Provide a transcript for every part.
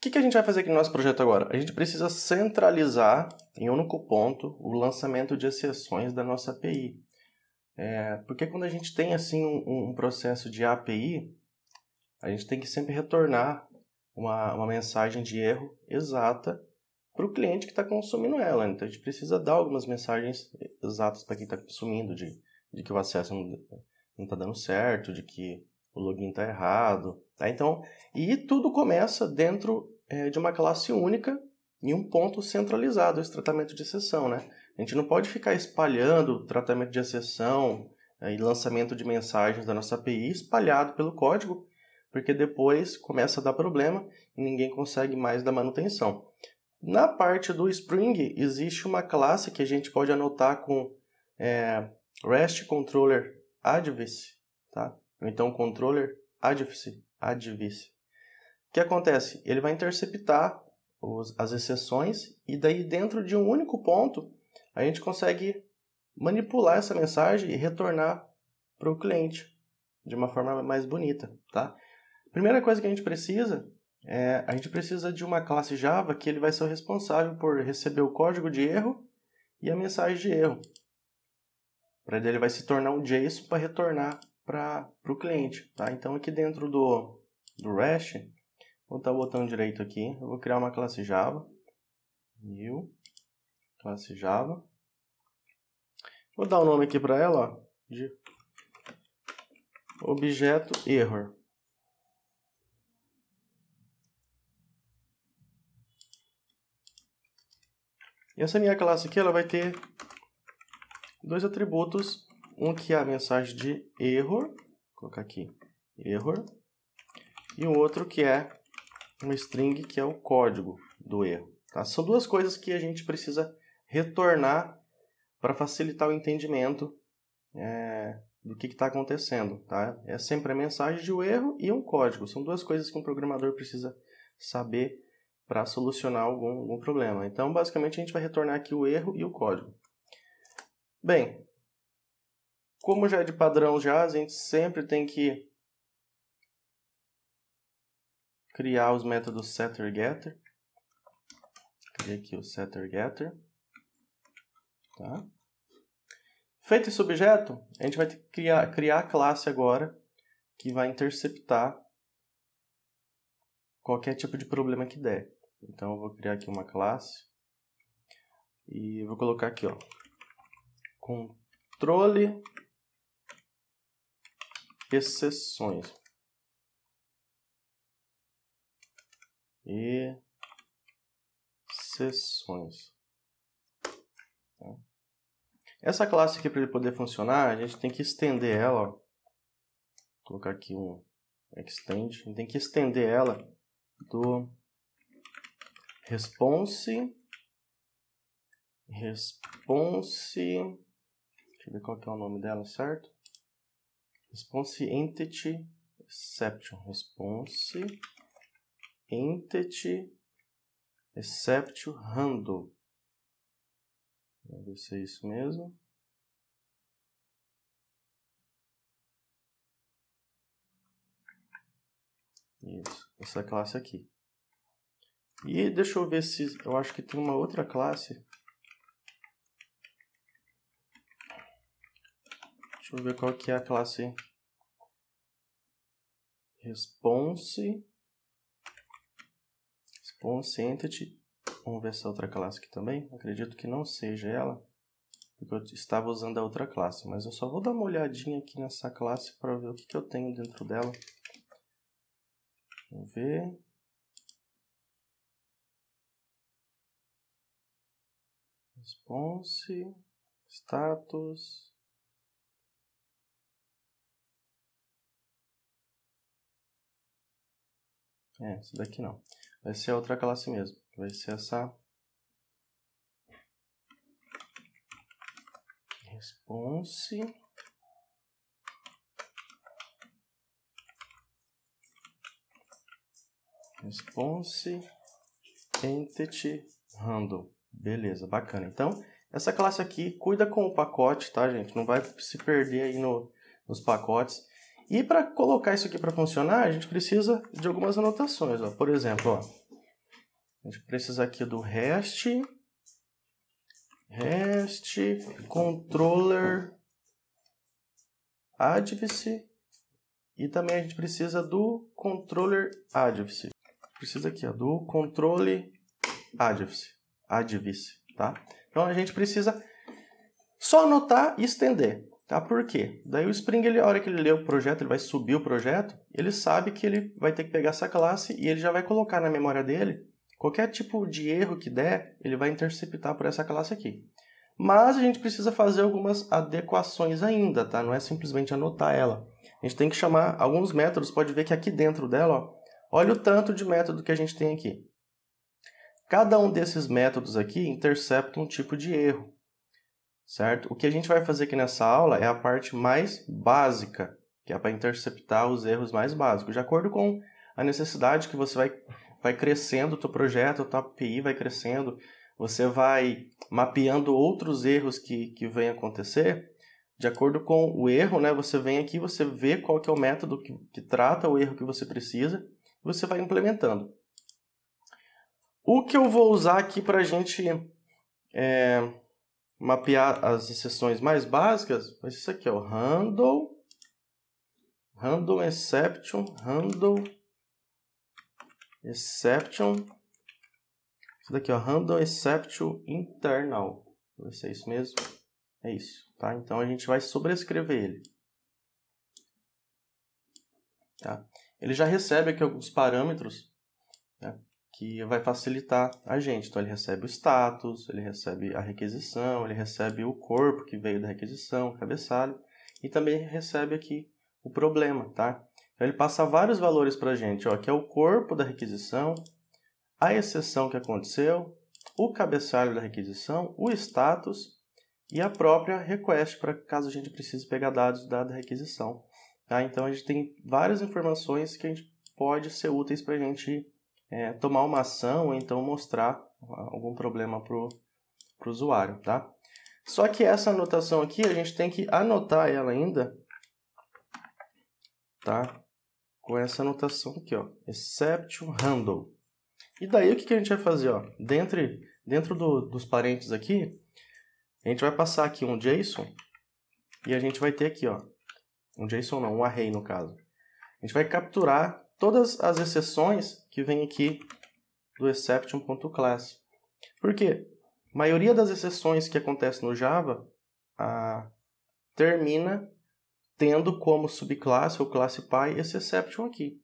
O que, que a gente vai fazer aqui no nosso projeto agora? A gente precisa centralizar em um único ponto o lançamento de exceções da nossa API. É, porque quando a gente tem assim um, um, processo de API, a gente tem que sempre retornar uma, uma mensagem de erro exata para o cliente que está consumindo ela. Então a gente precisa dar algumas mensagens exatas para quem está consumindo, de, de que o acesso não está dando certo, de que o login está errado. Tá? Então, e tudo começa dentro é, de uma classe única em um ponto centralizado, esse tratamento de exceção, Né? A gente não pode ficar espalhando tratamento de exceção é, eh, e lançamento de mensagens da nossa API espalhado pelo código, porque depois começa a dar problema e ninguém consegue mais da manutenção. Na parte do Spring, existe uma classe que a gente pode anotar com é, REST Controller Advice, tá? Então, então controller advice, advice. O que acontece? Ele vai interceptar os, as exceções e daí dentro de um único ponto a gente consegue manipular essa mensagem e retornar para o cliente de uma forma mais bonita, tá? Primeira coisa que a gente precisa é, a gente precisa de uma classe Java que ele vai ser o responsável por receber o código de erro e a mensagem de erro. Para ele vai se tornar um JSON para retornar para o cliente, tá? Então aqui dentro do, do REST, vou tá botar o botão direito aqui, eu vou criar uma classe Java, new, classe Java, vou dar o um nome aqui para ela, ó, de objeto error. E essa minha classe aqui, ela vai ter dois atributos um que é a mensagem de error, vou colocar aqui, error, e o outro que é um string, que é o código do erro. Tá? São duas coisas que a gente precisa retornar para facilitar o entendimento é, do que está acontecendo. Tá? É sempre a mensagem de um erro e um código. São duas coisas que um programador precisa saber para solucionar algum, algum problema. Então, basicamente, a gente vai retornar aqui o erro e o código. Bem, como já é de padrão já, a gente sempre tem que criar os métodos setter getter. Criei aqui o setter getter. Tá? Feito esse objeto, a gente vai criar, criar a classe agora que vai interceptar qualquer tipo de problema que der. Então eu vou criar aqui uma classe e vou colocar aqui, ó, controle exceções. E Essa classe aqui, para ele poder funcionar, a gente tem que estender ela. Ó. Vou colocar aqui um extend. A gente tem que estender ela do response. Response. Deixa eu ver qual que é o nome dela, certo? response entity exception response entity exception handle. Deve ser é isso mesmo. Isso, essa classe aqui. E deixa eu ver se eu acho que tem uma outra classe Deixa eu ver qual que é a classe response response entity vamos ver essa outra classe aqui também acredito que não seja ela porque eu estava usando a outra classe mas eu só vou dar uma olhadinha aqui nessa classe para ver o que, que eu tenho dentro dela vamos ver response status É, essa daqui não. Vai ser a outra classe mesmo. Vai ser essa. Response. Response entity handle. Beleza, bacana. Então, essa classe aqui cuida com o pacote, tá, gente? Não vai se perder aí no, nos pacotes. E para colocar isso aqui para funcionar, a gente precisa de algumas anotações. Ó. Por exemplo, ó, a gente precisa aqui do rest, rest controller advice e também a gente precisa do controller advice. Precisa aqui ó, do controle advice, advice, tá? Então a gente precisa só anotar e estender. Tá? Por quê? Daí o Spring, ele, a hora que ele lê o projeto, ele vai subir o projeto, ele sabe que ele vai ter que pegar essa classe e ele já vai colocar na memória dele qualquer tipo de erro que der, ele vai interceptar por essa classe aqui. Mas a gente precisa fazer algumas adequações ainda, tá? Não é simplesmente anotar ela. A gente tem que chamar alguns métodos, pode ver que aqui dentro dela, ó, olha o tanto de método que a gente tem aqui. Cada um desses métodos aqui intercepta um tipo de erro certo? O que a gente vai fazer aqui nessa aula é a parte mais básica, que é para interceptar os erros mais básicos, de acordo com a necessidade que você vai, vai crescendo o teu projeto, a tua API vai crescendo, você vai mapeando outros erros que, que vem acontecer, de acordo com o erro, né, você vem aqui, você vê qual que é o método que, que trata o erro que você precisa, e você vai implementando. O que eu vou usar aqui para a gente é, mapear as exceções mais básicas, mas isso aqui é o handle, handle exception, handle exception, isso daqui é o handle exception internal, vai ser é isso mesmo, é isso, tá? Então a gente vai sobrescrever ele, tá? Ele já recebe aqui alguns parâmetros, né? que vai facilitar a gente. Então ele recebe o status, ele recebe a requisição, ele recebe o corpo que veio da requisição, o cabeçalho, e também recebe aqui o problema, tá? Então ele passa vários valores para a gente, ó, que é o corpo da requisição, a exceção que aconteceu, o cabeçalho da requisição, o status e a própria request, para caso a gente precise pegar dados da requisição. Tá? Então a gente tem várias informações que a gente pode ser úteis para a gente é, tomar uma ação ou então mostrar algum problema para o pro usuário, tá? Só que essa anotação aqui, a gente tem que anotar ela ainda, tá? Com essa anotação aqui, ó, exception handle. E daí o que, que a gente vai fazer, ó? Dentro, dentro do, dos parênteses aqui, a gente vai passar aqui um JSON e a gente vai ter aqui, ó, um JSON não, um array no caso. A gente vai capturar todas as exceções que vem aqui do exception.class. Por quê? A maioria das exceções que acontece no Java a, termina tendo como subclasse ou classe pai esse exception aqui.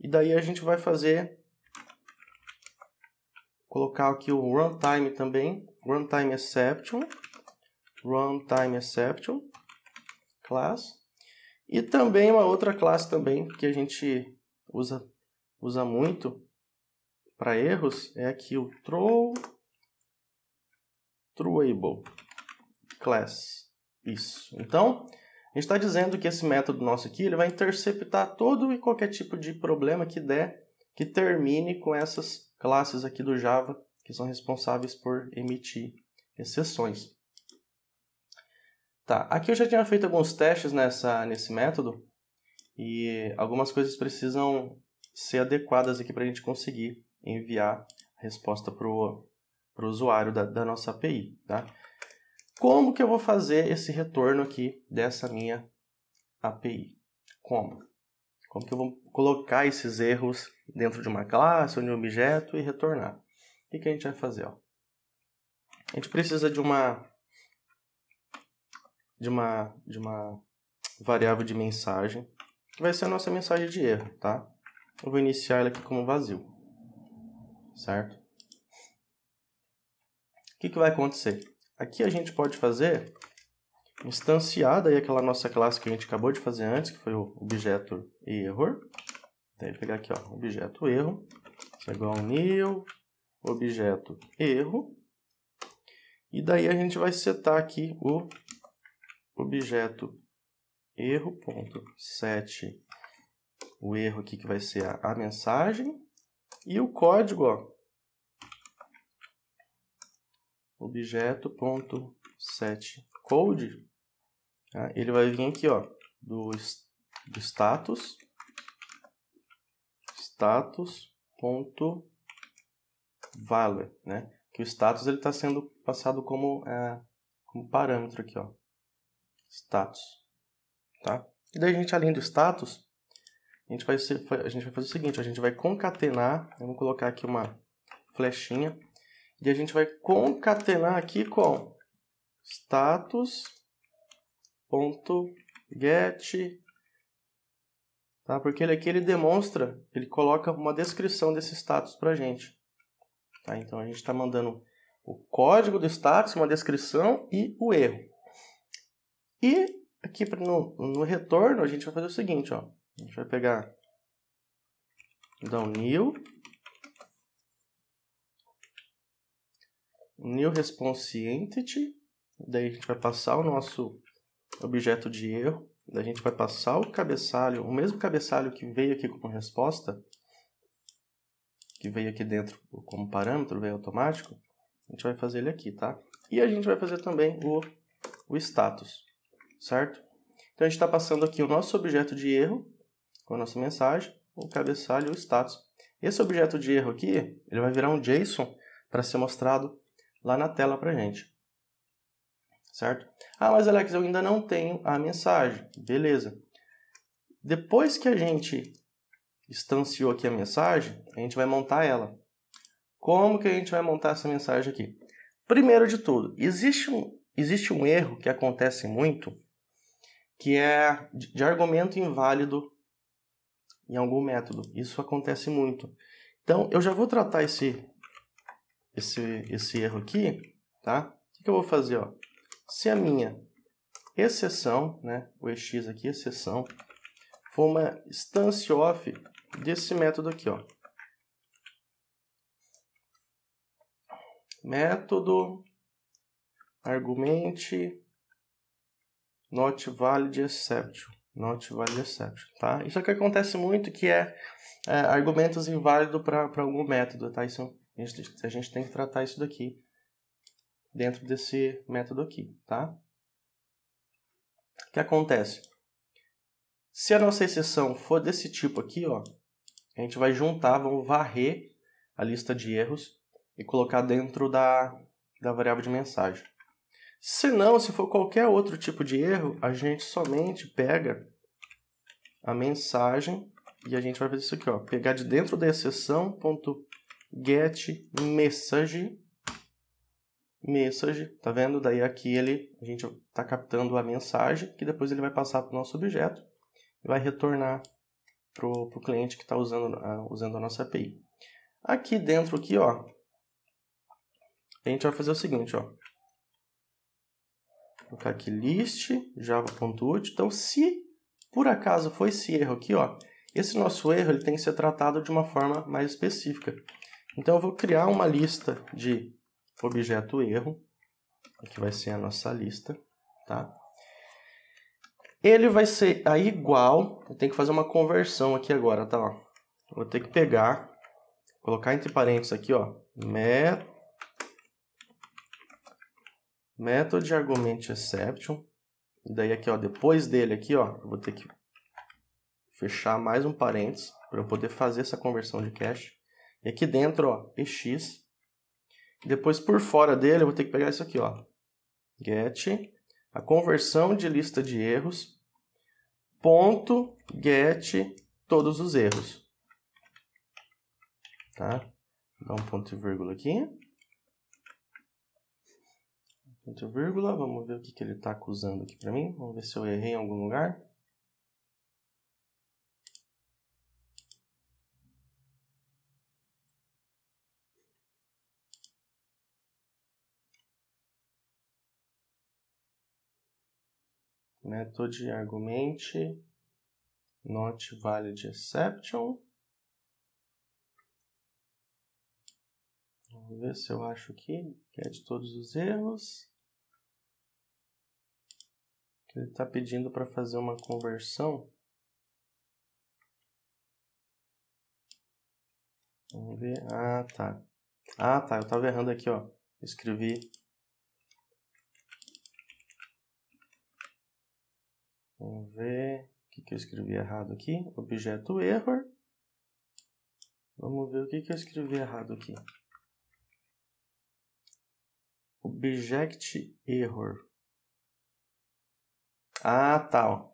E daí a gente vai fazer colocar aqui o runtime também, runtime exception, runtime exception class. E também uma outra classe também que a gente usa, usa muito para erros é aqui o throw throwable class. Isso. Então, a gente está dizendo que esse método nosso aqui ele vai interceptar todo e qualquer tipo de problema que der que termine com essas classes aqui do Java que são responsáveis por emitir exceções. Tá, aqui eu já tinha feito alguns testes nessa, nesse método e algumas coisas precisam ser adequadas aqui para a gente conseguir enviar a resposta para o usuário da, da nossa API. Tá? Como que eu vou fazer esse retorno aqui dessa minha API? Como? Como que eu vou colocar esses erros dentro de uma classe ou de um objeto e retornar? O que, que a gente vai fazer? Ó? A gente precisa de uma de uma, de uma variável de mensagem vai ser a nossa mensagem de erro, tá? Eu vou iniciar ela aqui como vazio, certo? O que, que vai acontecer? Aqui a gente pode fazer instanciar daí aquela nossa classe que a gente acabou de fazer antes, que foi o objeto error. Daí então, pegar aqui, ó, objeto erro, isso é igual a new objeto erro. E daí a gente vai setar aqui o objeto erro ponto set o erro aqui que vai ser a, a mensagem e o código ó, objeto ponto set code tá? ele vai vir aqui ó do, do status status ponto value né que o status ele está sendo passado como, é, como parâmetro aqui ó status tá? E daí a gente, além do status, a gente vai, a gente vai fazer o seguinte, a gente vai concatenar, vamos colocar aqui uma flechinha, e a gente vai concatenar aqui com status.get, tá? Porque ele aqui ele demonstra, ele coloca uma descrição desse status para a gente. Tá? Então a gente está mandando o código do status, uma descrição e o erro. E Aqui no, no retorno, a gente vai fazer o seguinte, ó. A gente vai pegar então new new response entity, daí a gente vai passar o nosso objeto de erro, daí a gente vai passar o cabeçalho, o mesmo cabeçalho que veio aqui como resposta, que veio aqui dentro como parâmetro, veio automático, a gente vai fazer ele aqui, tá? E a gente vai fazer também o, o status certo? Então a gente está passando aqui o nosso objeto de erro, com a nossa mensagem, o cabeçalho e o status. Esse objeto de erro aqui, ele vai virar um JSON para ser mostrado lá na tela para a gente. Certo? Ah, mas Alex, eu ainda não tenho a mensagem. Beleza. Depois que a gente instanciou aqui a mensagem, a gente vai montar ela. Como que a gente vai montar essa mensagem aqui? Primeiro de tudo, existe um, existe um erro que acontece muito que é de argumento inválido em algum método. Isso acontece muito. Então, eu já vou tratar esse, esse, esse erro aqui, tá? O que eu vou fazer, ó? Se a minha exceção, né, o EX aqui, exceção, for uma instância off desse método aqui, ó. Método argumente not valid exception, not valid exception, tá? Isso é que acontece muito, que é, é argumentos inválidos para algum método, tá? Isso, é a gente, a gente tem que tratar isso daqui dentro desse método aqui, tá? O que acontece? Se a nossa exceção for desse tipo aqui, ó, a gente vai juntar, vamos varrer a lista de erros e colocar dentro da, da variável de mensagem. Se não, se for qualquer outro tipo de erro, a gente somente pega a mensagem e a gente vai fazer isso aqui, ó, pegar de dentro da exceção ponto get message message, tá vendo? Daí aqui ele a gente tá captando a mensagem que depois ele vai passar para o nosso objeto e vai retornar pro, cliente que está usando, a, ah, usando a nossa API. Aqui dentro aqui, ó, a gente vai fazer o seguinte, ó colocar aqui list java.ut. Então, se por acaso foi esse erro aqui, ó, esse nosso erro ele tem que ser tratado de uma forma mais específica. Então, eu vou criar uma lista de objeto erro. que vai ser a nossa lista, tá? Ele vai ser a igual, eu tenho que fazer uma conversão aqui agora, tá? Ó. Vou ter que pegar, colocar entre parênteses aqui, ó, meta method argument exception. Daí aqui, ó, depois dele aqui, ó, eu vou ter que fechar mais um parênteses para eu poder fazer essa conversão de cache. E aqui dentro, ó, ex. Depois por fora dele, eu vou ter que pegar isso aqui, ó. get a conversão de lista de erros ponto get todos os erros. Tá? Dá um ponto e vírgula aqui. Ponto vírgula, vamos ver o que, que ele está acusando aqui para mim. Vamos ver se eu errei em algum lugar. método argument not valid exception. Vamos ver se eu acho aqui, que é de todos os erros. Ele está pedindo para fazer uma conversão. Vamos ver. Ah, tá. Ah, tá. Eu estava errando aqui, ó. Eu escrevi. Vamos ver. O que, que eu escrevi errado aqui? Objeto error. Vamos ver o que, que eu escrevi errado aqui. Object error. Ah, tá. Ó.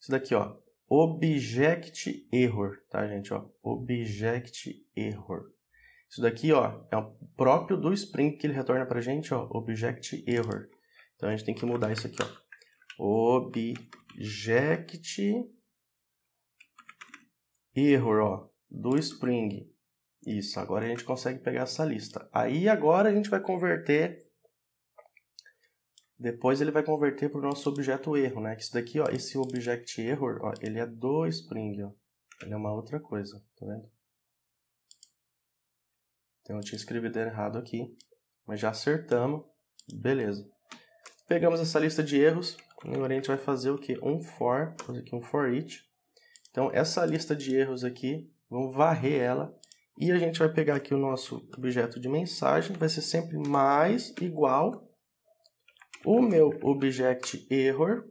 Isso daqui, ó. Object error, tá, gente? Ó, object error. Isso daqui, ó, é o próprio do Spring que ele retorna pra gente, ó, object error. Então a gente tem que mudar isso aqui, ó. Object error, ó, do Spring. Isso, agora a gente consegue pegar essa lista. Aí agora a gente vai converter depois ele vai converter para o nosso objeto erro, né? Que isso daqui, ó, esse object error, ó, ele é do Spring, ó. Ele é uma outra coisa, tá vendo? Então eu tinha escrevido errado aqui, mas já acertamos. Beleza. Pegamos essa lista de erros, e agora a gente vai fazer o que? Um for, fazer aqui um for each. Então essa lista de erros aqui, vamos varrer ela. E a gente vai pegar aqui o nosso objeto de mensagem, vai ser sempre mais igual o meu object error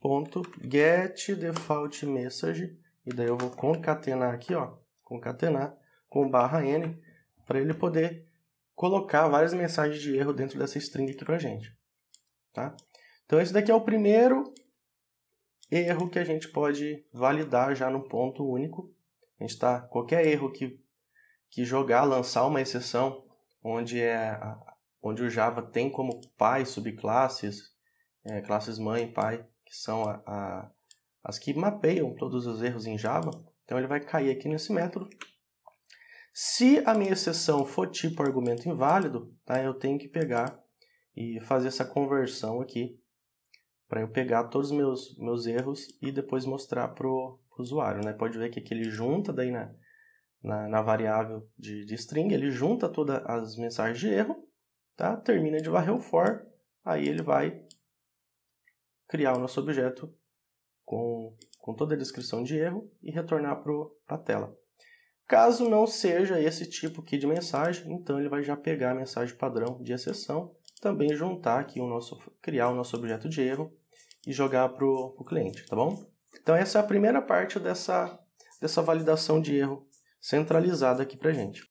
ponto get default message e daí eu vou concatenar aqui, ó, concatenar com barra n para ele poder colocar várias mensagens de erro dentro dessa string aqui para gente, tá? Então esse daqui é o primeiro erro que a gente pode validar já no ponto único. A gente tá qualquer erro que que jogar, lançar uma exceção onde é a, onde o Java tem como pai subclasses, é, classes mãe e pai, que são a, a, as que mapeiam todos os erros em Java. Então ele vai cair aqui nesse método. Se a minha exceção for tipo argumento inválido, tá, eu tenho que pegar e fazer essa conversão aqui para eu pegar todos os meus, meus erros e depois mostrar para o usuário. Né? Pode ver que aqui ele junta daí na, na, na variável de, de string, ele junta todas as mensagens de erro tá? termina de varrer o for, aí ele vai criar o nosso objeto com, com toda a descrição de erro e retornar para a tela. Caso não seja esse tipo aqui de mensagem, então ele vai já pegar a mensagem padrão de exceção, também juntar aqui o nosso, criar o nosso objeto de erro e jogar para o cliente, tá bom? Então essa é a primeira parte dessa, dessa validação de erro centralizada aqui para gente.